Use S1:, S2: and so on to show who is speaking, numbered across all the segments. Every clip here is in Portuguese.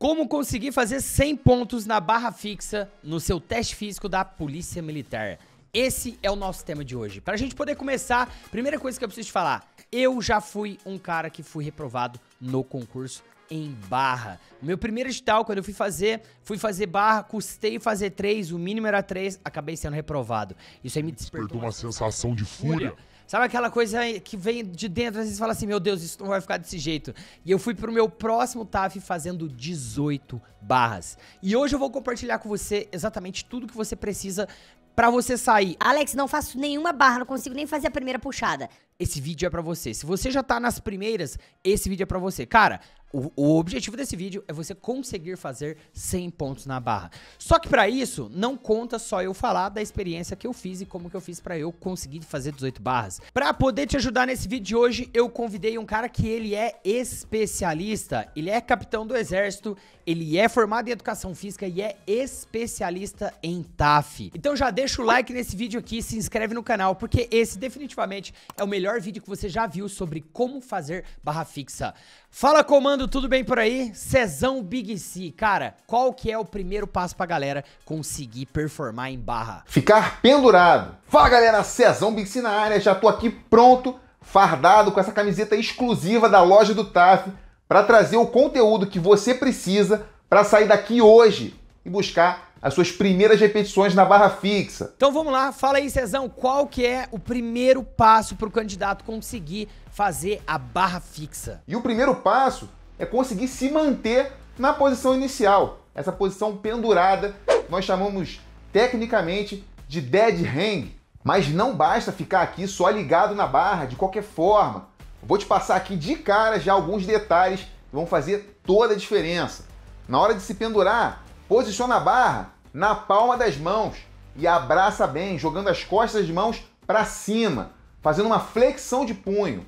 S1: Como conseguir fazer 100 pontos na barra fixa no seu teste físico da Polícia Militar? Esse é o nosso tema de hoje. Para a gente poder começar, primeira coisa que eu preciso te falar: eu já fui um cara que fui reprovado no concurso em barra. Meu primeiro edital, quando eu fui fazer, fui fazer barra, custei fazer três, o mínimo era três, acabei sendo reprovado. Isso aí me despertou, despertou uma sensação de fúria. fúria. Sabe aquela coisa que vem de dentro, às vezes fala assim, meu Deus, isso não vai ficar desse jeito. E eu fui pro meu próximo TAF fazendo 18 barras. E hoje eu vou compartilhar com você exatamente tudo que você precisa para você sair. Alex, não faço nenhuma barra, não consigo nem fazer a primeira puxada esse vídeo é para você. Se você já tá nas primeiras, esse vídeo é para você. Cara, o, o, objetivo desse vídeo é você conseguir fazer 100 pontos na barra. Só que para isso, não conta só eu falar da experiência que eu fiz e como que eu fiz para eu conseguir fazer 18 barras. Para poder te ajudar nesse vídeo de hoje, eu convidei um cara que ele é especialista, ele é capitão do exército, ele é formado em educação física e é especialista em TAF. Então já deixa o like nesse vídeo aqui, se inscreve no canal, porque esse definitivamente é o melhor melhor vídeo que você já viu sobre como fazer barra fixa. Fala comando, tudo bem por aí? Cezão Big C, cara, qual que é o primeiro passo pra galera conseguir performar em barra?
S2: Ficar pendurado. Fala galera, Cezão Big C na área, já tô aqui pronto, fardado com essa camiseta exclusiva da loja do TAF para trazer o conteúdo que você precisa para sair daqui hoje e buscar as suas primeiras repetições na barra fixa.
S1: Então vamos lá, fala aí, Cezão, qual que é o primeiro passo para o candidato conseguir fazer a barra
S2: fixa? E o primeiro passo é conseguir se manter na posição inicial, essa posição pendurada, nós chamamos tecnicamente de dead hang. Mas não basta ficar aqui só ligado na barra de qualquer forma. Eu vou te passar aqui de cara já alguns detalhes que vão fazer toda a diferença. Na hora de se pendurar, Posiciona a barra na palma das mãos e abraça bem, jogando as costas das mãos para cima, fazendo uma flexão de punho.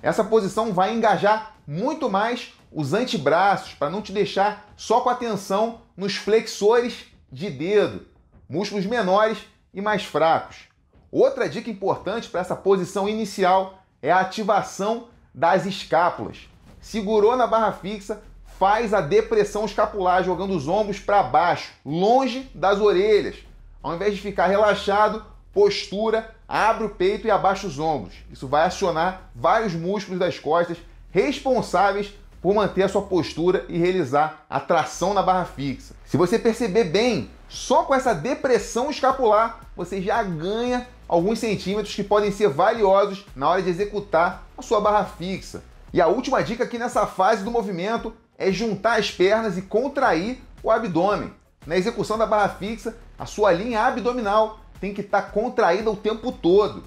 S2: Essa posição vai engajar muito mais os antebraços para não te deixar só com atenção nos flexores de dedo, músculos menores e mais fracos. Outra dica importante para essa posição inicial é a ativação das escápulas. Segurou na barra fixa, faz a depressão escapular, jogando os ombros para baixo, longe das orelhas. Ao invés de ficar relaxado, postura, abre o peito e abaixa os ombros. Isso vai acionar vários músculos das costas responsáveis por manter a sua postura e realizar a tração na barra fixa. Se você perceber bem, só com essa depressão escapular, você já ganha alguns centímetros que podem ser valiosos na hora de executar a sua barra fixa. E a última dica aqui nessa fase do movimento é juntar as pernas e contrair o abdômen. Na execução da barra fixa, a sua linha abdominal tem que estar tá contraída o tempo todo.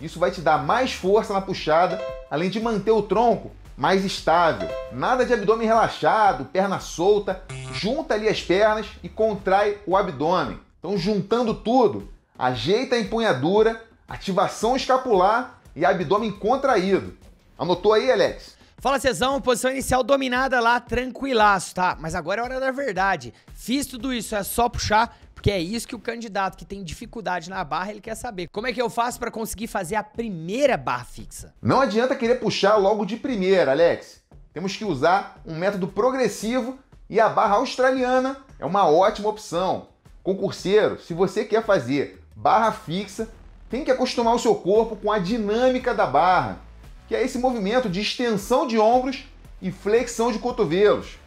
S2: Isso vai te dar mais força na puxada, além de manter o tronco mais estável. Nada de abdômen relaxado, perna solta. Junta ali as pernas e contrai o abdômen. Então, juntando tudo, ajeita a empunhadura, ativação escapular e abdômen contraído. Anotou aí, Alex?
S1: Fala, Cezão. Posição inicial dominada lá, tranquilaço, tá? Mas agora é hora da verdade. Fiz tudo isso, é só puxar, porque é isso que o candidato que tem dificuldade na barra, ele quer saber. Como é que eu faço para conseguir fazer a primeira barra fixa?
S2: Não adianta querer puxar logo de primeira, Alex. Temos que usar um método progressivo e a barra australiana é uma ótima opção. Concurseiro, se você quer fazer barra fixa, tem que acostumar o seu corpo com a dinâmica da barra que é esse movimento de extensão de ombros e flexão de cotovelos.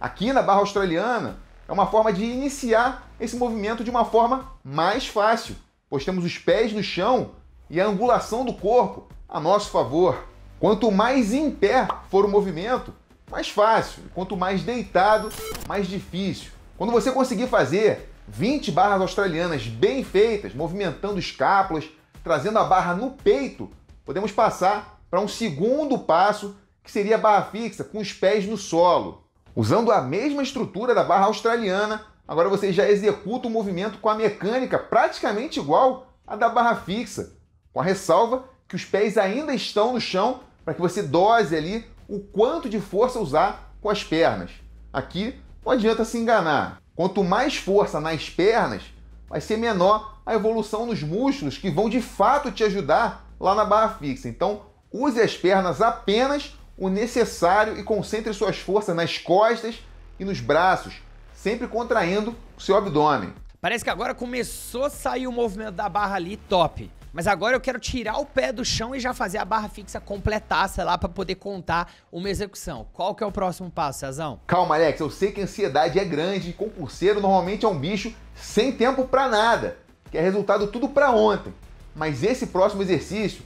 S2: Aqui na barra australiana, é uma forma de iniciar esse movimento de uma forma mais fácil, pois temos os pés no chão e a angulação do corpo a nosso favor. Quanto mais em pé for o movimento, mais fácil. Quanto mais deitado, mais difícil. Quando você conseguir fazer 20 barras australianas bem feitas, movimentando escápulas, trazendo a barra no peito, podemos passar para um segundo passo, que seria a barra fixa, com os pés no solo. Usando a mesma estrutura da barra australiana, agora você já executa o movimento com a mecânica praticamente igual à da barra fixa, com a ressalva que os pés ainda estão no chão para que você dose ali o quanto de força usar com as pernas. Aqui não adianta se enganar. Quanto mais força nas pernas, vai ser menor a evolução nos músculos que vão de fato te ajudar lá na barra fixa. Então, Use as pernas apenas o necessário e concentre suas forças nas costas e nos braços, sempre contraindo o seu abdômen.
S1: Parece que agora começou a sair o movimento da barra ali, top. Mas agora eu quero tirar o pé do chão e já fazer a barra fixa completar, sei lá, para poder contar uma execução. Qual que é o próximo passo, Cezão?
S2: Calma, Alex, eu sei que a ansiedade é grande e concurseiro normalmente é um bicho sem tempo para nada, que é resultado tudo para ontem. Mas esse próximo exercício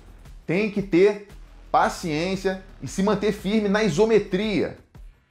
S2: tem que ter paciência e se manter firme na isometria.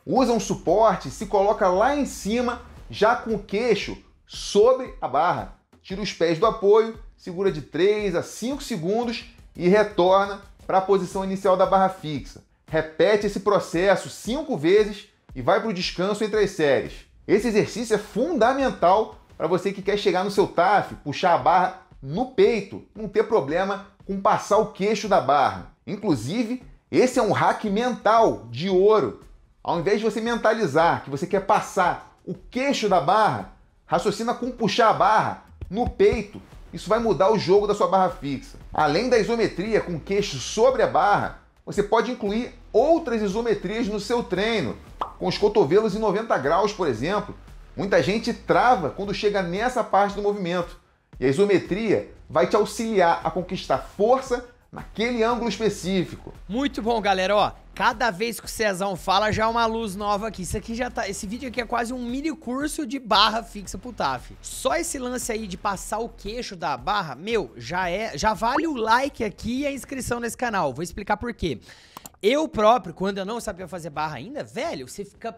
S2: Usa um suporte, se coloca lá em cima, já com o queixo sobre a barra. Tira os pés do apoio, segura de 3 a 5 segundos e retorna para a posição inicial da barra fixa. Repete esse processo 5 vezes e vai para o descanso entre as séries. Esse exercício é fundamental para você que quer chegar no seu TAF, puxar a barra no peito, não ter problema com passar o queixo da barra. Inclusive, esse é um hack mental de ouro. Ao invés de você mentalizar que você quer passar o queixo da barra, raciocina com puxar a barra no peito. Isso vai mudar o jogo da sua barra fixa. Além da isometria com queixo sobre a barra, você pode incluir outras isometrias no seu treino, com os cotovelos em 90 graus, por exemplo. Muita gente trava quando chega nessa parte do movimento. E a isometria vai te auxiliar a conquistar força naquele ângulo específico. Muito
S1: bom, galera, ó. Cada vez que o Cezão fala, já é uma luz nova aqui. Isso aqui já tá. Esse vídeo aqui é quase um mini curso de barra fixa pro TAF. Só esse lance aí de passar o queixo da barra, meu, já é. Já vale o like aqui e a inscrição nesse canal. Vou explicar por quê. Eu próprio, quando eu não sabia fazer barra ainda, velho, você fica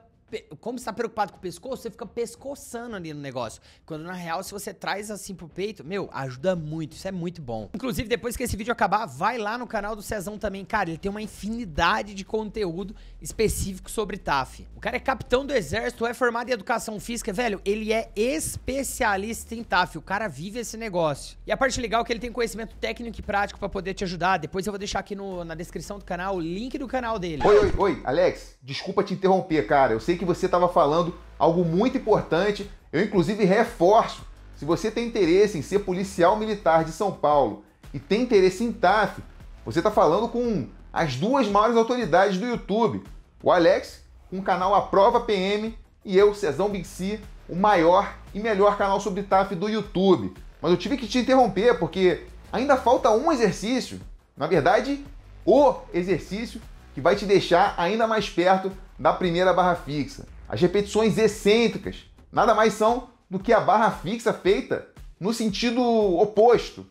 S1: como você tá preocupado com o pescoço, você fica pescoçando ali no negócio. Quando na real, se você traz assim pro peito, meu, ajuda muito, isso é muito bom. Inclusive, depois que esse vídeo acabar, vai lá no canal do Cezão também. Cara, ele tem uma infinidade de conteúdo específico sobre TAF. O cara é capitão do exército, é formado em educação física, velho, ele é especialista em TAF. O cara vive esse negócio. E a parte legal é que ele tem conhecimento técnico e prático para poder te ajudar. Depois eu vou deixar aqui no, na descrição do canal o
S2: link do canal dele. Oi, oi, oi, Alex, desculpa te interromper, cara. Eu sei que que você estava falando algo muito importante. Eu, inclusive, reforço: se você tem interesse em ser policial militar de São Paulo e tem interesse em TAF, você está falando com as duas maiores autoridades do YouTube. O Alex, com o canal Aprova PM, e eu, Cezão Binci, o maior e melhor canal sobre TAF do YouTube. Mas eu tive que te interromper porque ainda falta um exercício, na verdade, o exercício que vai te deixar ainda mais perto da primeira barra fixa. As repetições excêntricas nada mais são do que a barra fixa feita no sentido oposto.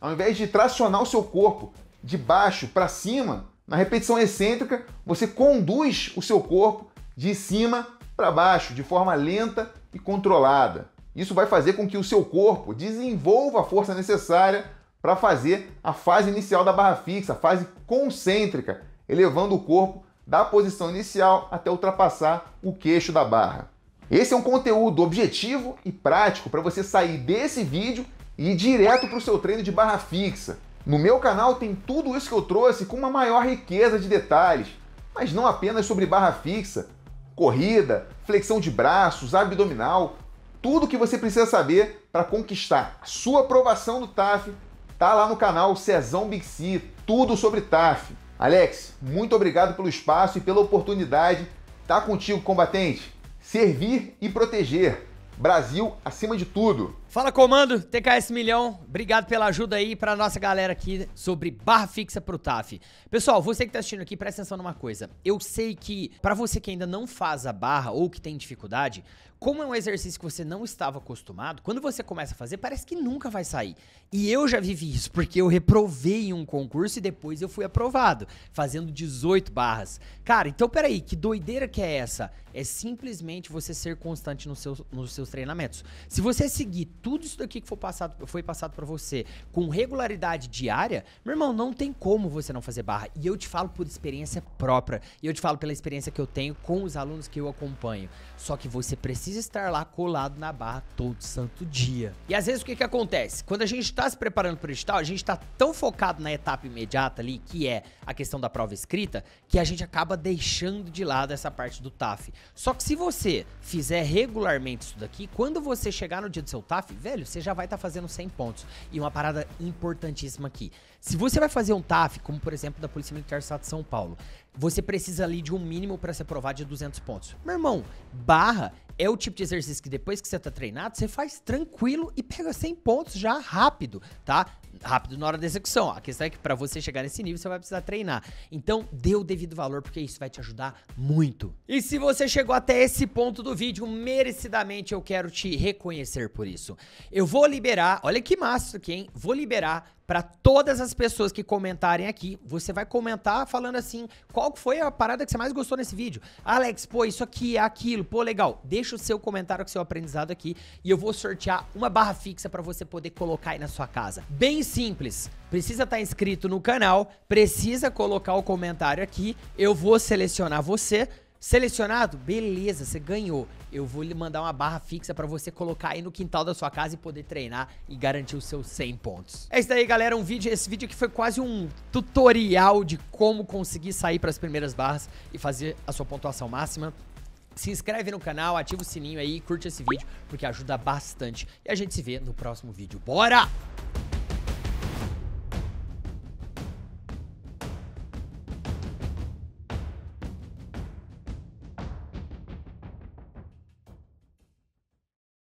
S2: Ao invés de tracionar o seu corpo de baixo para cima, na repetição excêntrica, você conduz o seu corpo de cima para baixo, de forma lenta e controlada. Isso vai fazer com que o seu corpo desenvolva a força necessária para fazer a fase inicial da barra fixa, a fase concêntrica, elevando o corpo da posição inicial até ultrapassar o queixo da barra. Esse é um conteúdo objetivo e prático para você sair desse vídeo e ir direto para o seu treino de barra fixa. No meu canal tem tudo isso que eu trouxe com uma maior riqueza de detalhes, mas não apenas sobre barra fixa, corrida, flexão de braços, abdominal, tudo que você precisa saber para conquistar a sua aprovação do TAF tá lá no canal Cezão Bixi, tudo sobre TAF. Alex, muito obrigado pelo espaço e pela oportunidade. Tá contigo, combatente. Servir e proteger. Brasil acima de tudo.
S1: Fala comando, TKS Milhão, obrigado pela ajuda aí pra nossa galera aqui sobre barra fixa pro TAF. Pessoal, você que tá assistindo aqui, presta atenção numa coisa. Eu sei que para você que ainda não faz a barra ou que tem dificuldade, como é um exercício que você não estava acostumado, quando você começa a fazer, parece que nunca vai sair. E eu já vivi isso, porque eu reprovei um concurso e depois eu fui aprovado, fazendo 18 barras. Cara, então peraí, que doideira que é essa? É simplesmente você ser constante no seu, nos seus treinamentos. Se você seguir tudo isso daqui que passado, foi passado para você com regularidade diária, meu irmão, não tem como você não fazer barra. E eu te falo por experiência própria. E eu te falo pela experiência que eu tenho com os alunos que eu acompanho. Só que você precisa estar lá colado na barra todo santo dia. E às vezes o que, que acontece? Quando a gente está se preparando para o edital, a gente está tão focado na etapa imediata ali, que é a questão da prova escrita, que a gente acaba deixando de lado essa parte do TAF. Só que se você fizer regularmente isso daqui, quando você chegar no dia do seu TAF, velho, você já vai estar tá fazendo 100 pontos. E uma parada importantíssima aqui. Se você vai fazer um TAF, como por exemplo da Polícia Militar do Estado de São Paulo, você precisa ali de um mínimo para se aprovar de 200 pontos. Meu irmão, barra é o tipo de exercício que depois que você tá treinado, você faz tranquilo e pega 100 pontos já rápido, tá? Rápido na hora da execução. A questão é que para você chegar nesse nível, você vai precisar treinar. Então, dê o devido valor, porque isso vai te ajudar muito. E se você chegou até esse ponto do vídeo, merecidamente eu quero te reconhecer por isso. Eu vou liberar, olha que massa aqui, hein? Vou liberar para todas as pessoas que comentarem aqui, você vai comentar falando assim, qual foi a parada que você mais gostou nesse vídeo? Alex, pô, isso aqui, é aquilo, pô, legal. Deixa o seu comentário com o seu aprendizado aqui e eu vou sortear uma barra fixa para você poder colocar aí na sua casa. Bem simples. Precisa estar tá inscrito no canal, precisa colocar o comentário aqui, eu vou selecionar você Selecionado? Beleza, você ganhou. Eu vou lhe mandar uma barra fixa para você colocar aí no quintal da sua casa e poder treinar e garantir os seus 100 pontos. É isso aí, galera. Um vídeo, esse vídeo aqui foi quase um tutorial de como conseguir sair para as primeiras barras e fazer a sua pontuação máxima. Se inscreve no canal, ativa o sininho aí e curte esse vídeo, porque ajuda bastante. E a gente se vê no próximo vídeo. Bora!